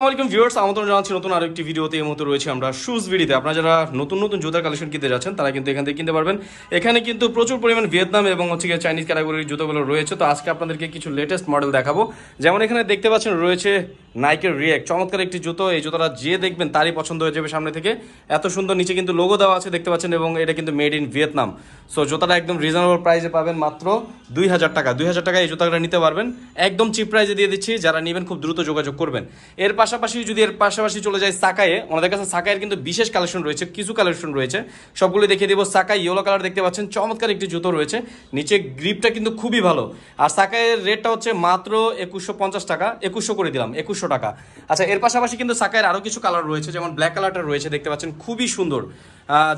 আসসালামাইকুম ভিউয়ার্স আমন্ত্রণ জানাচ্ছি নতুন আরো একটি ভিডিওতে এই মতো রয়েছে আমরা শুজ ভিডিওতে আপনারা যারা নতুন নতুন জুতার কালেকশন কিনতে যাচ্ছেন তারা কিন্তু এখান থেকে কিনতে পারবেন এখানে কিন্তু প্রচুর পরিমাণ ভিয়েতনাম এবং হচ্ছে চাইনিজ ক্যাটাগরির জুতোগুলো রয়েছে তো আজকে আপনাদেরকে কিছু লেটেস্ট মডেল দেখাবো যেমন এখানে দেখতে পাচ্ছেন রয়েছে নাইকের রিয়েক চমৎকার একটি জুতো এই জুতোটা যে দেখবেন তারই পছন্দ হয়ে যাবে সামনে থেকে এত সুন্দর নিচে কিন্তু লোগো দেওয়া আছে দেখতে পাচ্ছেন এবং এটা কিন্তু মেড ইন ভিয়েতনাম সো জুতাটা একদম রিজনেবল প্রাইসে পাবেন মাত্র দুই হাজার টাকা দুই হাজার টাকা এই জুতাটা নিতে পারবেন একদম চিপ প্রাইসে দিয়ে দিচ্ছি যারা নেবেন খুব দ্রুত যোগাযোগ করবেন এর পাশাপাশি যদি এর পাশাপাশি চলে যায় সাকায়ে আমাদের কাছে সাকায়ের কিন্তু বিশেষ কালেকশন রয়েছে কিছু কালেকশন রয়েছে সবগুলো দেখিয়ে দেবো সাকাই ইয়েলো কালার দেখতে পাচ্ছেন চমৎকার একটি জুতো রয়েছে নিচে গ্রিপটা কিন্তু খুবই ভালো আর সাকায়ের রেটটা হচ্ছে মাত্র একুশশো পঞ্চাশ টাকা একুশশো করে দিলাম একুশশো টাকা আচ্ছা এর পাশাপাশি কিন্তু সাকায়ের আরও কিছু কালার রয়েছে যেমন ব্ল্যাক কালারটা রয়েছে দেখতে পাচ্ছেন খুবই সুন্দর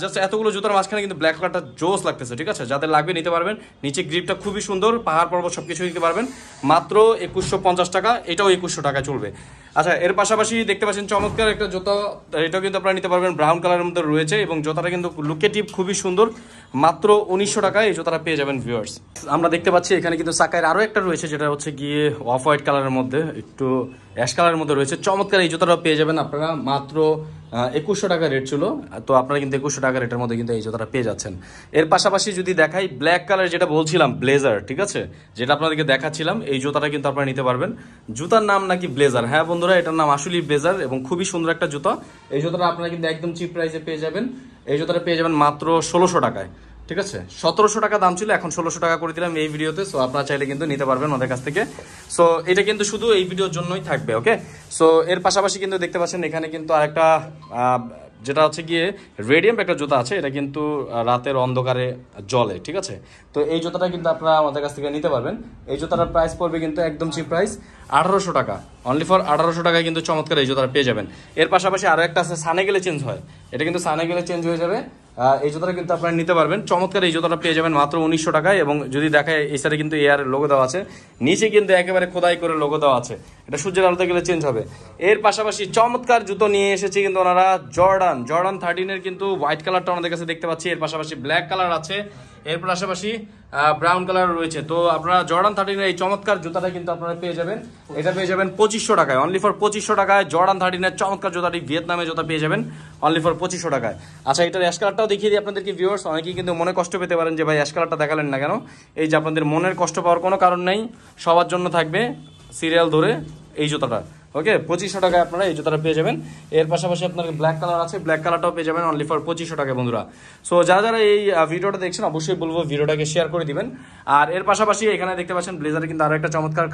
জাস্ট এতগুলো জুতার মাঝখানে কিন্তু ব্ল্যাক কালারটা জোস লাগতেছে ঠিক আছে যাদের লাগবে নিতে পারবেন নিচে গ্রিপটা খুবই সুন্দর পাহাড় পর্বত সব কিছুই নিতে পারবেন মাত্র একুশশো পঞ্চাশ টাকা এটাও একুশশো টাকা চলবে আচ্ছা এর পাশাপাশি দেখতে পাচ্ছেন চমৎকার একটা জুতা এটাও কিন্তু আপনারা নিতে পারবেন ব্রাউন কালারের মধ্যে রয়েছে এবং জুতাটা কিন্তু লুকেটিভ খুবই সুন্দর মাত্র উনিশশো টাকায় এই জুতাটা পেয়ে যাবেন ভিউয়ার্স আমরা দেখতে পাচ্ছি এখানে কিন্তু সাকায়ের আরও একটা রয়েছে যেটা হচ্ছে গিয়ে অফ হোয়াইট কালারের মধ্যে একটু অ্যাশ কালারের মধ্যে রয়েছে চমৎকার এই জুতাটা পেয়ে যাবেন আপনারা মাত্র একুশশো টাকা রেট ছিল তো আপনারা কিন্তু একুশশো টাকা রেটের মধ্যে কিন্তু এই জুতাটা পেয়ে যাচ্ছেন এর পাশাপাশি যদি দেখাই ব্ল্যাক কালার যেটা বলছিলাম ব্লেজার ঠিক আছে যেটা আপনাদেরকে দেখাচ্ছিলাম এই জুতাটা কিন্তু আপনারা নিতে পারবেন জুতার নাম নাকি ব্লেজার হ্যাঁ বন্ধুরা এটার নাম আসলেই ব্লেজার এবং খুবই সুন্দর একটা জুতা এই জুতাটা আপনারা কিন্তু একদম চিপ প্রাইসে পেয়ে যাবেন এই জুতাটা পেয়ে যাবেন মাত্র ষোলোশো টাকায় ঠিক আছে সতেরোশো টাকা দাম ছিল এখন ষোলোশো টাকা করে দিলাম এই ভিডিওতে সো আপনারা চাইলে কিন্তু নিতে পারবেন আমাদের কাছ থেকে সো এটা কিন্তু শুধু এই ভিডিওর জন্যই থাকবে ওকে সো এর পাশাপাশি কিন্তু দেখতে পাচ্ছেন এখানে কিন্তু আরেকটা যেটা হচ্ছে গিয়ে রেডিয়াম একটা জুতা আছে এটা কিন্তু রাতের অন্ধকারে জলে ঠিক আছে তো এই জুতাটা কিন্তু আপনারা আমাদের কাছ থেকে নিতে পারবেন এই জুতাটার প্রাইস পড়বে কিন্তু একদম চিপ প্রাইস আঠারোশো টাকা অনলি ফর আঠারোশো টাকায় কিন্তু চমৎকার এই জুতাটা পেয়ে যাবেন এর পাশাপাশি আরও একটা আছে সানে গেলে চেঞ্জ হয় এটা কিন্তু সানে গেলে চেঞ্জ হয়ে যাবে এই জুতাটা কিন্তু আপনারা নিতে পারবেন চমৎকার এই জুতাটা পেয়ে যাবেন মাত্র উনিশশো টাকায় এবং যদি দেখায় এই সাইডে কিন্তু এয়ার লোগো দেওয়া আছে নিচে কিন্তু একেবারে খোদাই করে লোগো দেওয়া আছে এটা সূর্যের আলোতে গেলে চেঞ্জ হবে এর পাশাপাশি চমৎকার জুতো নিয়ে এসেছে কিন্তু ওনারা জর্ডান জর্ডান থার্টিনের কিন্তু হোয়াইট কালারটা ওনাদের কাছে দেখতে পাচ্ছি এর পাশাপাশি ব্ল্যাক কালার আছে এরপর আশেপাশে ব্রাউন কালার রয়েছে তো আপনারা জর্ডান থার্টিনের এই চমৎকার জুতাটা কিন্তু আপনারা পেয়ে যাবেন এটা পেয়ে যাবেন পঁচিশশো টাকায় অনলি ফর পঁচিশশো টাকায় জর্ডান থার্টিনের চমৎকার জুতাটি ভিয়েতনামে জুতা পেয়ে যাবেন অনলি ফর পঁচিশশো টাকায় আচ্ছা এটার অ্যাশ কালারটাও দেখিয়ে দিই আপনাদেরকে ভিউয়ার্স অনেকেই কিন্তু মনে কষ্ট পেতে পারেন যে ভাই অ্যাশ কালারটা দেখালেন না কেন এই যে আপনাদের মনের কষ্ট পাওয়ার কোনো কারণ নেই সবার জন্য থাকবে সিরিয়াল ধরে এই জুতাটা ওকে পঁচিশশো টাকায় আপনারা এই জুতাটা পেয়ে যাবেন এর পাশাপাশি আপনার ব্ল্যাক কালার আছে ব্ল্যাক কালারটাও পেয়ে যাবেন অনলি ফর পঁচিশশো টাকায় বন্ধুরা সো যারা যারা এই ভিডিওটা দেখছেন অবশ্যই বলবো ভিডিওটাকে শেয়ার করে দিবেন আর এর পাশাপাশি এখানে দেখতে পাচ্ছেন ব্লেজারে কিন্তু আরও একটা চমৎকার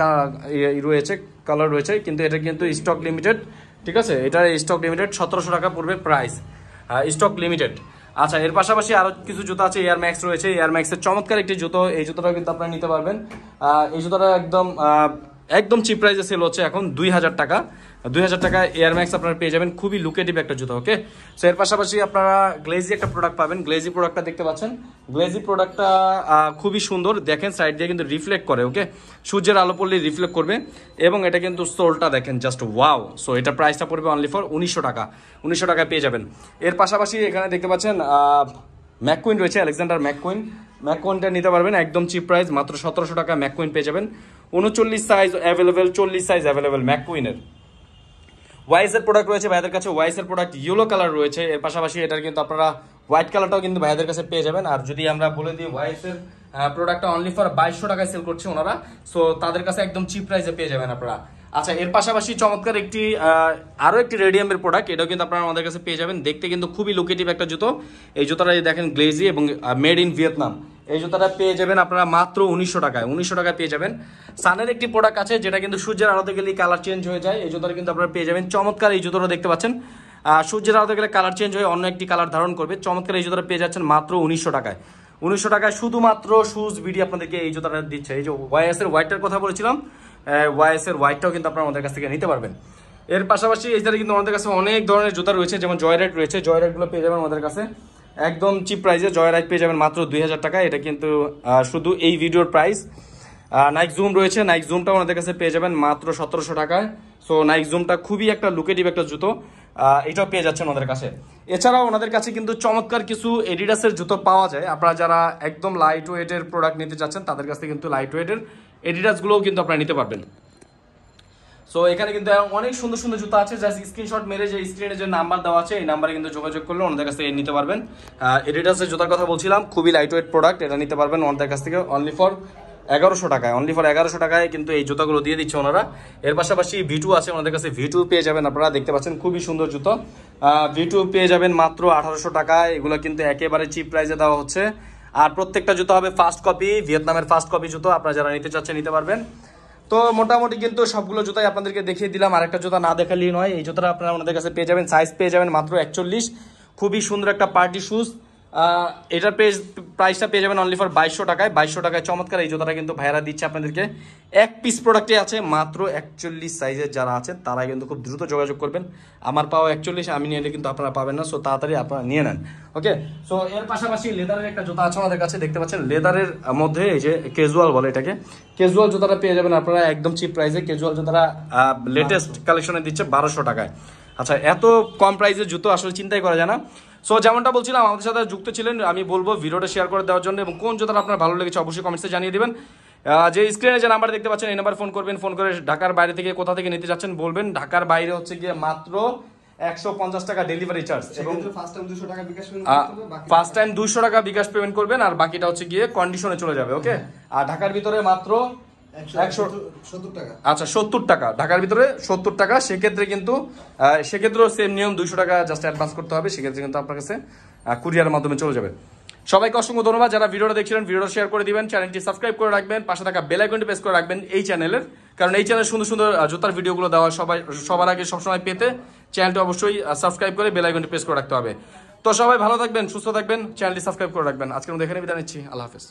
রয়েছে কালার রয়েছে কিন্তু এটা কিন্তু স্টক লিমিটেড ঠিক আছে এটা স্টক লিমিটেড সতেরোশো টাকা পড়বে প্রাইস স্টক লিমিটেড আচ্ছা এর পাশাপাশি আরও কিছু জুতো আছে এয়ার ম্যাক্স রয়েছে এয়ার ম্যাক্সের চমৎকার একটি জুতো এই জুতোটা কিন্তু আপনারা নিতে পারবেন এই জুতোটা একদম একদম চিপ প্রাইসে সেল হচ্ছে এখন দুই হাজার টাকা দুই হাজার টাকা এয়ার ম্যাক্স আপনারা পেয়ে যাবেন খুবই লুকেটিভ একটা জুতো ওকে সো এর পাশাপাশি আপনারা গ্লেজি একটা প্রোডাক্ট পাবেন গ্লেজি প্রোডাক্টটা দেখতে পাচ্ছেন গ্লেজি প্রোডাক্টটা খুবই সুন্দর দেখেন সাইড দিয়ে কিন্তু রিফ্লেক্ট করে ওকে সূর্যের আলো পড়লে রিফ্লেক্ট করবে এবং এটা কিন্তু সোলটা দেখেন জাস্ট ওয়াও সো এটা প্রাইসটা পড়বে অনলি ফর উনিশশো টাকা উনিশশো টাকায় পেয়ে যাবেন এর পাশাপাশি এখানে দেখতে পাচ্ছেন ম্যাককুইন রয়েছে আলেকজান্ডার ম্যাককুইন ম্যাককুইনটা নিতে পারবেন একদম চিপ প্রাইস মাত্র সতেরোশো টাকা ম্যাককুইন পেয়ে যাবেন উনচল্লিশ সাইজ অ্যাভেলেবেল চল্লিশ সাইজ অ্যাভেলেবেল ম্যাকুইনের ওয়াইসের প্রোডাক্ট রয়েছে ভাইদের কাছে ওয়াইসের প্রোডাক্ট ইয়েলো কালার রয়েছে এর পাশাপাশি এটার কিন্তু আপনারা হোয়াইট কালারটাও কিন্তু ভাইদের কাছে পেয়ে যাবেন আর যদি আমরা বলে দিই ওয়াইসের প্রোডাক্টটা অনলি ফর বাইশশো টাকায় সেল করছে ওনারা সো তাদের কাছে একদম চিপ প্রাইসে পেয়ে যাবেন আপনারা আচ্ছা এর পাশাপাশি চমৎকার একটি আরও একটি রেডিয়ামের প্রোডাক্ট এটাও কিন্তু আপনারা আমাদের কাছে পেয়ে যাবেন দেখতে কিন্তু খুবই লোকেটিভ একটা জুতো এই জুতোটা দেখেন গ্লেজি এবং মেড ইন ভিয়েতনাম এই জুতাটা পেয়ে যাবেন আপনারা মাত্র উনিশশো টাকায় উনিশশো টাকায় পেয়ে যাবেন সানের একটি প্রোডাক্ট আছে যেটা কিন্তু সূর্যের আলোতে গেলেই কালার চেঞ্জ হয়ে যায় এই জুতাটা কিন্তু আপনারা পেয়ে যাবেন চমৎকার এই জুতোটা দেখতে পাচ্ছেন সূর্যের আলোতে গেলে কালার চেঞ্জ হয়ে অন্য একটি কালার ধারণ করবে চমৎকার এই জুতোটা পেয়ে যাচ্ছেন মাত্র উনিশশো টাকায় উনিশশো টাকায় শুধুমাত্র শুজ ভিডিও আপনাদেরকে এই জুতাটা দিচ্ছে এই যে ওয়াইএসের হোয়াইটটার কথা বলেছিলাম ওয়াইএসের হোয়াইটটাও কিন্তু আপনারা আমাদের কাছ থেকে নিতে পারবেন এর পাশাপাশি এই এছাড়া কিন্তু আমাদের কাছে অনেক ধরনের জুতা রয়েছে যেমন জয়রাইট রয়েছে জয়রাইটগুলো পেয়ে যাবেন আমাদের কাছে একদম চিপ প্রাইসে জয় রাইড পেয়ে যাবেন মাত্র দুই হাজার টাকা এটা কিন্তু শুধু এই ভিডিওর প্রাইস নাইক জুম রয়েছে নাইক জুমটা ওনাদের কাছে পেয়ে যাবেন মাত্র সতেরোশো টাকায় সো নাইক জুমটা খুবই একটা লুকেটিভ একটা জুতো এটাও পেয়ে যাচ্ছেন ওনাদের কাছে এছাড়াও ওনাদের কাছে কিন্তু চমৎকার কিছু এডিডাসের জুতো পাওয়া যায় আপনারা যারা একদম লাইট ওয়েটের প্রোডাক্ট নিতে চাচ্ছেন তাদের কাছে কিন্তু লাইট ওয়েটের এডিডাসগুলোও কিন্তু আপনারা নিতে পারবেন সো এখানে কিন্তু অনেক সুন্দর সুন্দর জুতো আছে জাস্ট স্ক্রিনশট মেরে যে স্ক্রিনে যে নাম্বার দেওয়া আছে এই নাম্বারে কিন্তু যোগাযোগ করলে ওনাদের কাছ থেকে নিতে পারবেন এডিডাসের জুতার কথা বলছিলাম খুবই লাইট ওয়েট প্রোডাক্ট এটা নিতে পারবেন ওনাদের কাছ থেকে অনলি ফর এগারোশো টাকায় অনলি ফর এগারোশো টাকায় কিন্তু এই জুতাগুলো দিয়ে দিচ্ছে ওনারা এর পাশাপাশি ভিটু আছে ওনাদের কাছে ভিটু পেয়ে যাবেন আপনারা দেখতে পাচ্ছেন খুবই সুন্দর জুতো ভিটু পেয়ে যাবেন মাত্র আঠারোশো টাকায় এগুলো কিন্তু একেবারে চিপ প্রাইসে দেওয়া হচ্ছে আর প্রত্যেকটা জুতো হবে ফার্স্ট কপি ভিয়েতনামের ফার্স্ট কপি জুতো আপনারা যারা নিতে চাচ্ছেন নিতে পারবেন তো মোটামুটি কিন্তু সবগুলো জুতাই আপনাদেরকে দেখিয়ে দিলাম আরেকটা জুতা না দেখালেই নয় এই জুতাটা আপনারা আমাদের কাছে পেয়ে যাবেন সাইজ পেয়ে যাবেন মাত্র একচল্লিশ খুবই সুন্দর একটা পার্টি শ্যুজ এটার পেজ প্রাইসটা পেয়ে যাবেন অনলি ফর বাইশশো টাকায় বাইশশো টাকায় চমৎকার এই জুতাটা কিন্তু ভাইরা দিচ্ছে আপনাদেরকে এক পিস প্রোডাক্টে আছে মাত্র একচল্লিশ সাইজের যারা আছেন তারা কিন্তু খুব দ্রুত যোগাযোগ করবেন আমার পাও একচল্লিশ আমি নিয়ে কিন্তু আপনারা পাবেন না সো তাড়াতাড়ি আপনারা নিয়ে নেন ওকে সো এর পাশাপাশি লেদারের একটা জুতা আছে আমাদের কাছে দেখতে পাচ্ছেন লেদারের মধ্যে এই যে ক্যাজুয়াল বলে এটাকে ক্যাজুয়াল জুতাটা পেয়ে যাবেন আপনারা একদম চিপ প্রাইসে ক্যাজুয়াল জুতারা লেটেস্ট কালেকশনে দিচ্ছে বারোশো টাকায় আচ্ছা এত কম প্রাইসের জুতো আসলে চিন্তাই করা যায় না সো যেমনটা বলছিলাম আমাদের সাথে যুক্ত ছিলেন আমি বলবো ভিডিওটা শেয়ার করে দেওয়ার জন্য এবং কোন জোতাটা আপনার ভালো লেগেছে অবশ্যই কমেন্টসে জানিয়ে দেবেন যে স্ক্রিনে যে নাম্বার দেখতে পাচ্ছেন এই নাম্বার ফোন করবেন ফোন করে ঢাকার বাইরে থেকে কোথা থেকে নিতে যাচ্ছেন বলবেন ঢাকার বাইরে হচ্ছে গিয়ে মাত্র একশো পঞ্চাশ টাকা ডেলিভারি চার্জ এবং ফার্স্ট টাইম দুশো টাকা বিকাশ পেমেন্ট করবেন আর বাকিটা হচ্ছে গিয়ে কন্ডিশনে চলে যাবে ওকে আর ঢাকার ভিতরে মাত্র আচ্ছা সত্তর টাকা ঢাকার ভিতরে সত্তর টাকা সেক্ষেত্রে কিন্তু সেক্ষেত্রেও সেম নিয়ম দুইশো টাকা জাস্ট অ্যাডভান্স করতে হবে সেক্ষেত্রে কিন্তু আপনার কাছে কুরিয়ার মাধ্যমে চলে যাবে সবাইকে অসংখ্য ধন্যবাদ যারা ভিডিওটা দেখছিলেন ভিডিওটা শেয়ার করে দিবেন চ্যানেলটি সাবস্ক্রাইব করে রাখবেন পাশে থাকা বেল আইকনটি প্রেস করে রাখবেন এই চ্যানেলের কারণ এই চ্যানেল সুন্দর সুন্দর জুতার ভিডিওগুলো দেওয়া সবাই সবার আগে সবসময় পেতে চ্যানেলটি অবশ্যই সাবস্ক্রাইব করে বেল আইকনটি প্রেস করে রাখতে হবে তো সবাই ভালো থাকবেন সুস্থ থাকবেন চ্যানেলটি সাবস্ক্রাইব করে রাখবেন আজকে মধ্যে এখানে নিচ্ছি আল্লাহ হাফেজ